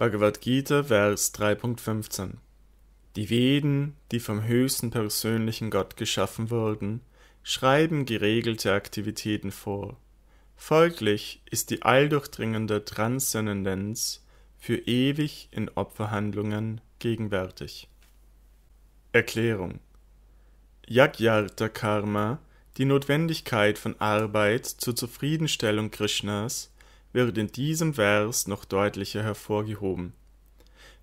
Bhagavad Gita, Vers 3.15 Die Veden, die vom höchsten persönlichen Gott geschaffen wurden, schreiben geregelte Aktivitäten vor. Folglich ist die alldurchdringende Transzendenz für ewig in Opferhandlungen gegenwärtig. Erklärung Yajyarta Karma, die Notwendigkeit von Arbeit zur Zufriedenstellung Krishnas, wird in diesem Vers noch deutlicher hervorgehoben.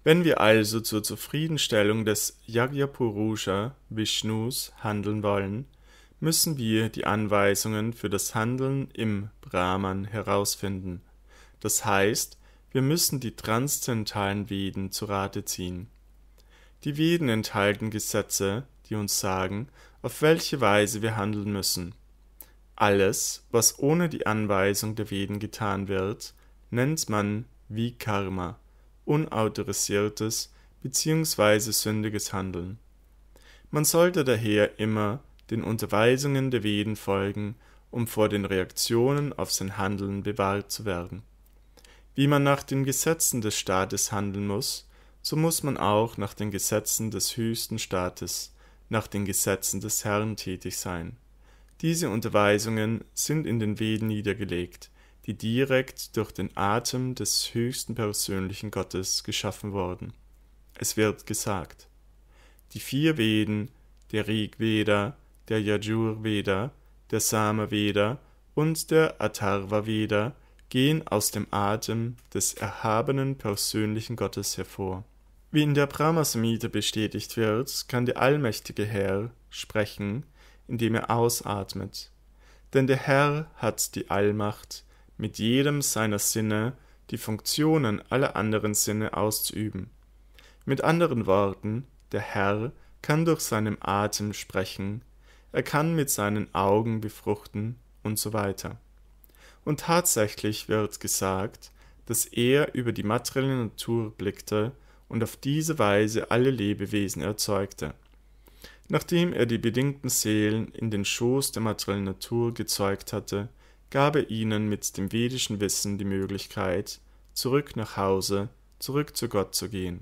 Wenn wir also zur Zufriedenstellung des Yagyapurusha Vishnus handeln wollen, müssen wir die Anweisungen für das Handeln im Brahman herausfinden. Das heißt, wir müssen die transzendentalen Veden zu Rate ziehen. Die Veden enthalten Gesetze, die uns sagen, auf welche Weise wir handeln müssen – alles, was ohne die Anweisung der Veden getan wird, nennt man wie Karma, unautorisiertes bzw. sündiges Handeln. Man sollte daher immer den Unterweisungen der Veden folgen, um vor den Reaktionen auf sein Handeln bewahrt zu werden. Wie man nach den Gesetzen des Staates handeln muss, so muss man auch nach den Gesetzen des höchsten Staates, nach den Gesetzen des Herrn tätig sein diese Unterweisungen sind in den Veden niedergelegt, die direkt durch den Atem des höchsten persönlichen Gottes geschaffen wurden. Es wird gesagt, die vier Veden, der Rig Veda, der Yajur Veda, der Sama Veda und der Atharva Veda gehen aus dem Atem des erhabenen persönlichen Gottes hervor. Wie in der Brahmasamhita bestätigt wird, kann der allmächtige Herr sprechen, indem er ausatmet. Denn der Herr hat die Allmacht, mit jedem seiner Sinne die Funktionen aller anderen Sinne auszuüben. Mit anderen Worten, der Herr kann durch seinen Atem sprechen, er kann mit seinen Augen befruchten und so weiter. Und tatsächlich wird gesagt, dass er über die materielle Natur blickte und auf diese Weise alle Lebewesen erzeugte. Nachdem er die bedingten Seelen in den Schoß der materiellen Natur gezeugt hatte, gab er ihnen mit dem vedischen Wissen die Möglichkeit, zurück nach Hause, zurück zu Gott zu gehen.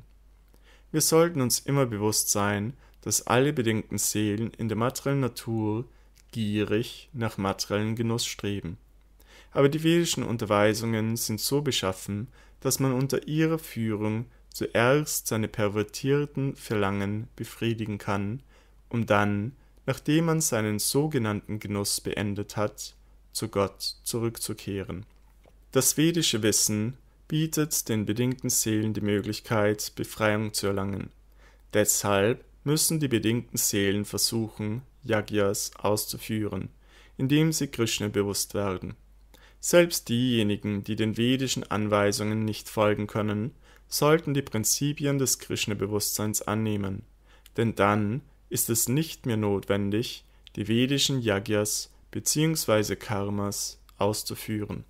Wir sollten uns immer bewusst sein, dass alle bedingten Seelen in der materiellen Natur gierig nach materiellen Genuss streben. Aber die vedischen Unterweisungen sind so beschaffen, dass man unter ihrer Führung zuerst seine pervertierten Verlangen befriedigen kann um dann, nachdem man seinen sogenannten Genuss beendet hat, zu Gott zurückzukehren. Das vedische Wissen bietet den bedingten Seelen die Möglichkeit, Befreiung zu erlangen. Deshalb müssen die bedingten Seelen versuchen, Yagyas auszuführen, indem sie Krishna bewusst werden. Selbst diejenigen, die den vedischen Anweisungen nicht folgen können, sollten die Prinzipien des Krishna-Bewusstseins annehmen, denn dann ist es nicht mehr notwendig, die vedischen Yajnas bzw. Karmas auszuführen